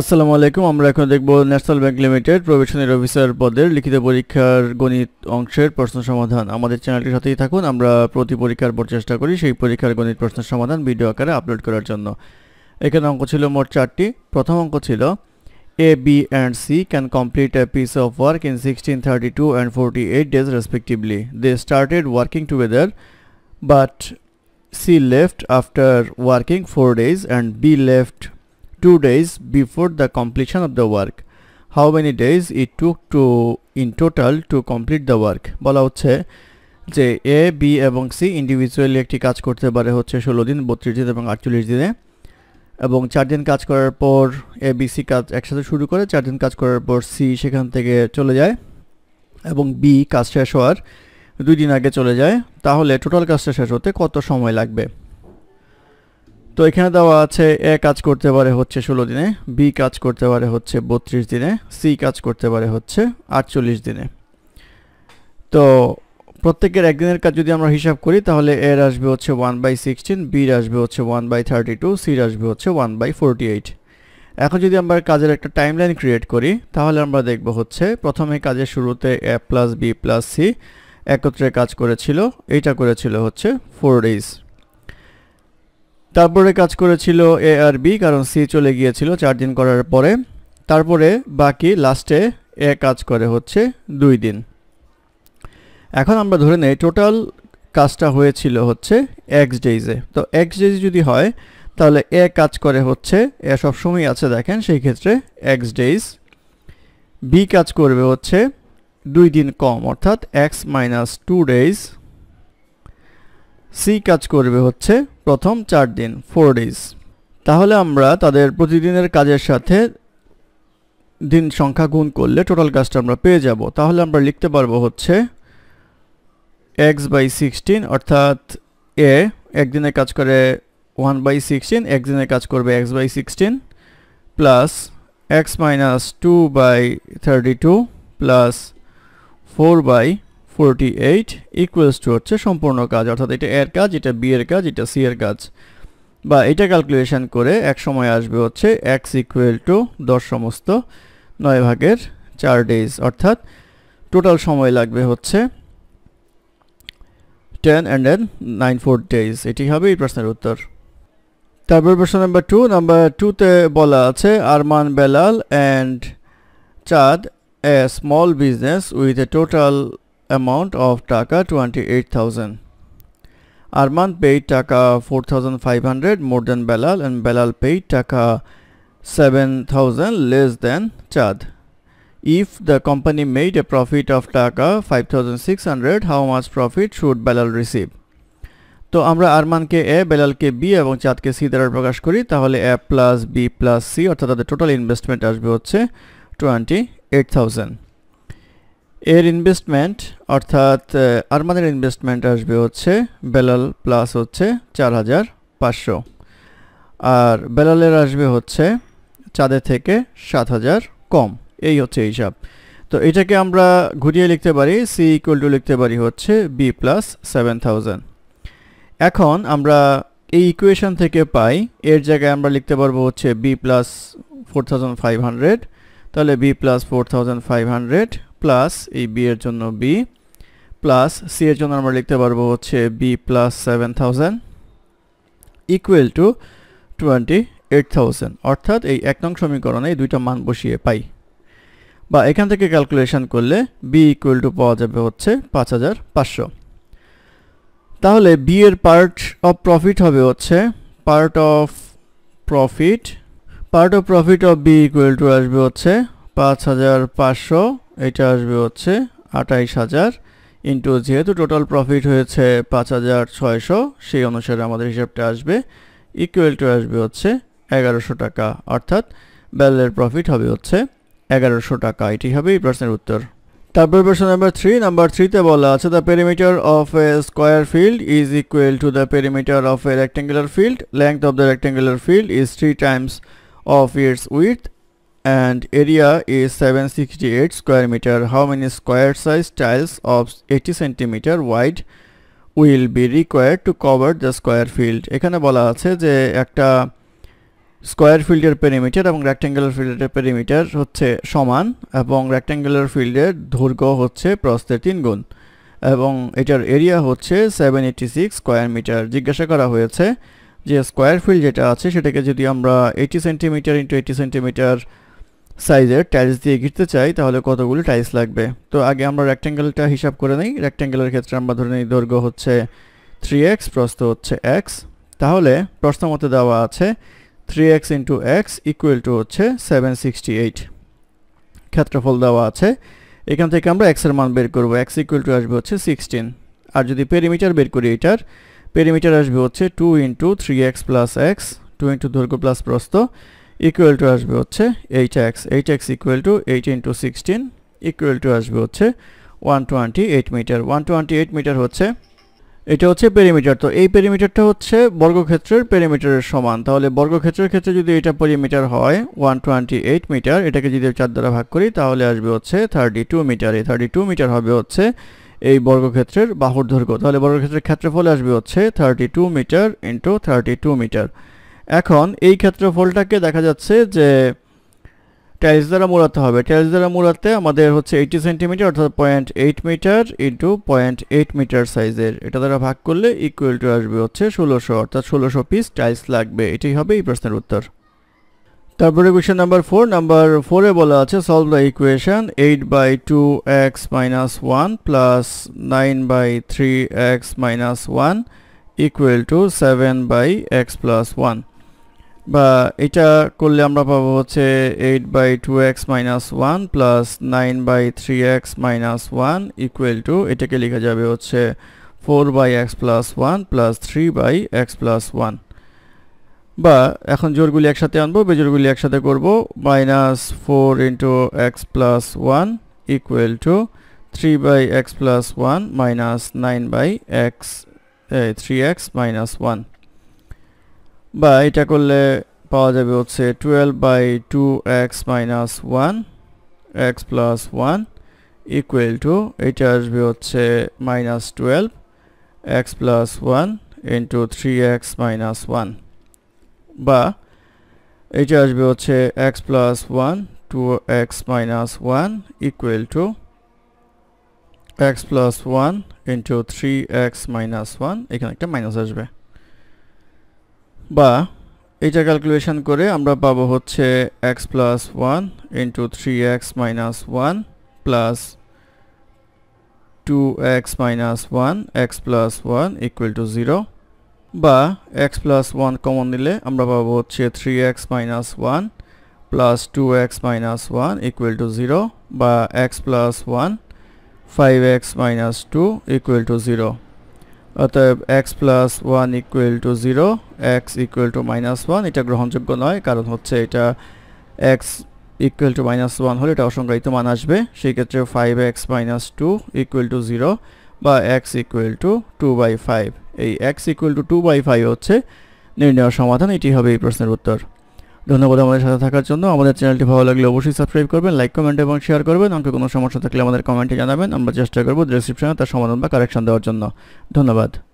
আসসালামু আলাইকুম আমরা এখন দেখব ন্যাশনাল ব্যাংক লিমিটেড প্রবেশনের অফিসার পদের লিখিত পরীক্ষার গণিত অংশের প্রশ্ন সমাধান আমাদের চ্যানেলটির সাথেই থাকুন আমরা প্রতি পরীক্ষার পর চেষ্টা করি সেই পরীক্ষার গণিত প্রশ্নের সমাধান ভিডিও আকারে আপলোড করার জন্য এখানে অঙ্ক ছিল মোট চারটি প্রথম অঙ্ক ছিল A B and C can complete a piece of work in sixteen thirty two and forty eight days respectively they started working together but C left after working four days and B left two days before the completion of the work how many days it took to in total to complete the work বলা হচ্ছে যে A B এবং C individually একটি কাজ করতে পারে হচ্ছে ষোলো দিন বত্রিশ দিন এবং আটচল্লিশ দিনে এবং চার দিন কাজ করার পর এ বি সি কাজ একসাথে শুরু করে চার দিন কাজ করার পর সি সেখান থেকে চলে যায় এবং বি কাজ শেষ হওয়ার দুই দিন আগে চলে যায় তাহলে টোটাল কাজটা শেষ হতে কত সময় লাগবে তো এখানে দেওয়া আছে এ কাজ করতে পারে হচ্ছে ষোলো দিনে বি কাজ করতে পারে হচ্ছে বত্রিশ দিনে সি কাজ করতে পারে হচ্ছে আটচল্লিশ দিনে তো প্রত্যেকের একদিনের কাজ যদি আমরা হিসাব করি তাহলে এর আসবে হচ্ছে ওয়ান বাই সিক্সটিন বির আসবে হচ্ছে ওয়ান বাই থার্টি টু সির আসবে হচ্ছে ওয়ান বাই ফোরটি এইট এখন যদি আমরা কাজের একটা টাইমলাইন ক্রিয়েট করি তাহলে আমরা দেখব হচ্ছে প্রথমে কাজের শুরুতে A plus B plus C একত্রে কাজ করেছিল এইটা করেছিল হচ্ছে ফোর ডেজ তারপরে কাজ করেছিল এ আর বি কারণ সি চলে গিয়েছিল চার দিন করার পরে তারপরে বাকি লাস্টে এ কাজ করে হচ্ছে দুই দিন এখন আমরা ধরে নেই টোটাল কাজটা হয়েছিল হচ্ছে এক্স ডেইজে তো এক্স ডেইজ যদি হয় তাহলে এ কাজ করে হচ্ছে এ সবসময় আছে দেখেন সেই ক্ষেত্রে এক্স ডেইজ বি কাজ করবে হচ্ছে দুই দিন কম অর্থাৎ X minus two days C কাজ করবে হচ্ছে প্রথম চার দিন ফোর ডেজ তাহলে আমরা তাদের প্রতিদিনের কাজের সাথে দিন সংখ্যা গুণ করলে টোটাল কাজটা আমরা পেয়ে যাব তাহলে আমরা লিখতে পারবো হচ্ছে এক্স বাই সিক্সটিন অর্থাৎ এ একদিনে কাজ করে ওয়ান বাই সিক্সটিন একদিনে কাজ করবে X by sixteen plus X minus two by thirty two plus four by forty eight equals to হচ্ছে সম্পূর্ণ কাজ অর্থাৎ এটা এর কাজ এটা বি এর কাজ এটা সি এর কাজ বা এটা ক্যালকুলেশন করে এক সময় আসবে হচ্ছে এক্স ইকুয়াল টু দশ সমস্ত নয় ভাগের চার ডেজ অর্থাৎ টোটাল সময় লাগবে হচ্ছে ten and then nine four days এটি হবে এই প্রশ্নের উত্তর তারপর প্রশ্ন নাম্বার টু নাম্বার টুতে বলা আছে Arman Belal and Chand A small business with a total amount of Taka 28,000. Arman paid Taka 4,500 more than Belal and Belal paid Taka 7,000 less than Chad. If the company made a profit of Taka 5,600 how much profit should Belal receive? তো আমরা আরমানকে এ বেলালকে B এবং চাঁদকে C দ্বারা প্রকাশ করি তাহলে A plus B plus C অর্থাৎ তাদের টোটাল ইনভেস্টমেন্ট আসবে হচ্ছে টোয়েন্টি এইট থাউজেন্ড এর ইনভেস্টমেন্ট অর্থাৎ আরমানের ইনভেস্টমেন্ট আসবে হচ্ছে বেলাল প্লাস হচ্ছে চার হাজার পাঁচশো আর বেলালের আসবে হচ্ছে চাঁদে থেকে সাত হাজার কম এই হচ্ছে হিসাব তো এটাকে আমরা ঘুরিয়ে লিখতে পারি সি ইকুয়াল টু লিখতে পারি হচ্ছে বি প্লাস সেভেন থাউজেন্ড এখন আমরা এই ইকুয়েশন থেকে পাই এর জায়গায় আমরা লিখতে পারবো হচ্ছে B plus four thousand five hundred তাহলে B plus four thousand five hundred plus এই বি এর জন্য বি প্লাস সি এর জন্য আমরা লিখতে পারবো হচ্ছে B plus seven thousand equal to twenty eight thousand অর্থাৎ এই এক নং সমীকরণে এই দুইটা মান বসিয়ে পাই বা এখান থেকে ক্যালকুলেশন করলে বি ইকুয়াল টু পাওয়া যাবে হচ্ছে পাঁচ হাজার পাঁচশো তাহলে বি এর পার্ট অফ প্রফিট হবে হচ্ছে part of profit part of profit of B equal to আসবে হচ্ছে পাঁচ হাজার পাঁচশো এটা আসবে হচ্ছে আটাইশ হাজার ইন্টু যেহেতু টোটাল প্রফিট হয়েছে পাঁচ হাজার ছয়শো সেই অনুসারে আমাদের হিসাবটা আসবে ইকুয়াল টু আসবে হচ্ছে এগারোশো টাকা অর্থাৎ ব্যালের প্রফিট হবে হচ্ছে এগারোশো টাকা এটি হবে এই প্রশ্নের উত্তর তারপর প্রশ্ন নাম্বার থ্রি নাম্বার থ্রিতে বলা আছে the perimeter of a square field is equal to the perimeter of a rectangular field length of the rectangular field is three times of years with and area is 768 square meter how many square size tiles of 80 centimeter wide will be required to cover the square field এখানে বলা আছে যে একটা square ফিল্ডের perimeter এবং rectangular ফিল্ডের perimeter হচ্ছে সমান এবং রেক্ট্যাঙ্গুলার ফিল্ডের দৈর্ঘ্য হচ্ছে প্রস্থের তিন গুণ এবং এটার এরিয়া হচ্ছে seven eighty six square metre জিজ্ঞাসা করা হয়েছে যে স্কোয়ার ফিল্ড যেটা আছে সেটাকে যদি আমরা eighty centimetre into eighty centimetre সাইজের টাইলস দিয়ে ঘিরতে চাই তাহলে কতগুলো টাইলস লাগবে তো আগে আমরা রেক্ট্যাঙ্গেলটা হিসাব করে নিই রেক্ট্যাঙ্গেলের ক্ষেত্রে আমরা ধরে নিই দৈর্ঘ্য হচ্ছে থ্রি এক্স প্রস্থ হচ্ছে এক্স তাহলে প্রশ্ন মতে দেওয়া আছে three X into X equal to হচ্ছে সেভেন সিক্সটি এইট ক্ষেত্রফল দেওয়া আছে এখান থেকে আমরা এক্সের মান বের করবো এক্স ইকুয়াল টু আসবে হচ্ছে সিক্সটিন আর যদি পেরিমিটার বের করি এটার পেরিমিটার আসবে হচ্ছে two into three X plus X two into দৈর্ঘ্য প্লাস প্রস্থ ইকুয়াল টু আসবে হচ্ছে eight X eight X equal to eight into sixteen equal to আসবে হচ্ছে one twenty eight metre one twenty eight metre হচ্ছে এটা হচ্ছে পেরিমিটার তো এই পেরিমিটারটা হচ্ছে বর্গক্ষেত্রের পেরিমিটারের সমান তাহলে বর্গক্ষেত্রের ক্ষেত্রে যদি এটা পেরিমিটার হয় ওয়ান টোয়েন্টি এইট মিটার এটাকে যদি চার দ্বারা ভাগ করি তাহলে আসবে হচ্ছে থার্টি টু মিটার এই থার্টি টু মিটার হবে হচ্ছে এই বর্গক্ষেত্রের বাহুর দৈর্ঘ্য তাহলে বর্গক্ষেত্রের ক্ষেত্রফল আসবে হচ্ছে thirty two metre into thirty two metre এখন এই ক্ষেত্রফলটাকে দেখা যাচ্ছে যে টাইলস দ্বারা মোড়াতে হবে টাইলস দ্বারা মোড়াতে আমাদের হচ্ছে এইটি সেন্টিমিটার অর্থাৎ point eight metre into point eight metre সাইজের এটা দ্বারা ভাগ করলে ইকুয়াল টু আসবে হচ্ছে ষোলোশো অর্থাৎ ষোলোশো পিস টাইলস লাগবে এটাই হবে এই প্রশ্নের উত্তর তারপরে কোয়েশন নাম্বার ফোর নাম্বার ফোরে বলা আছে solve the equation eight by two X minus one plus nine by three X minus one equal to seven by X plus one বা এটা করলে আমরা পাবো হচ্ছে eight by two X minus one plus nine by three X minus one equal to এটাকে লেখা যাবে হচ্ছে four by X plus one plus three by X plus one বা এখন জোরগুলি একসাথে আনবো বেজোরগুলি একসাথে করবো minus four into X plus one equal to three by X plus one minus nine by X three X minus one বা এটা করলে পাওয়া যাবে হচ্ছে twelve by two X minus one X plus one equal to এটা আসবে হচ্ছে minus twelve X plus one into three X minus one বা এটা আসবে হচ্ছে X plus one two X minus one equal to X plus one into three X minus one এখানে একটা minus আসবে বা এইটা ক্যালকুলেশন করে আমরা পাবো হচ্ছে X plus one into three X minus one plus two X minus one X plus one equal to zero বা এক্স প্লাস ওয়ান কমন নিলে আমরা পাবো হচ্ছে three X minus one plus two X minus one equal to zero বা X plus one five X minus two equal to zero অতএব X plus one equal to zero X equal to minus one এটা গ্রহণযোগ্য নয় কারণ হচ্ছে এটা X equal to minus one হলে এটা অসংখ্যায়িত মান আসবে সেই ক্ষেত্রে five X minus two equal to zero বা X equal to two by five এই X equal to two by five হচ্ছে নির্ণয় সমাধান এটি হবে এই প্রশ্নের উত্তর ধন্যবাদ আমাদের সাথে থাকার জন্য আমাদের চ্যানেলটি ভালো লাগলে অবশ্যই সাবস্ক্রাইব করবেন লাইক কমেন্ট এবং শেয়ার করবেন আমাকে কোনো সমস্যা থাকলে আমাদের কমেন্টে জানাবেন আমরা চেষ্টা করব ডিসক্রিপশনে তার সমাধান বা কারেকশন দেওয়ার জন্য ধন্যবাদ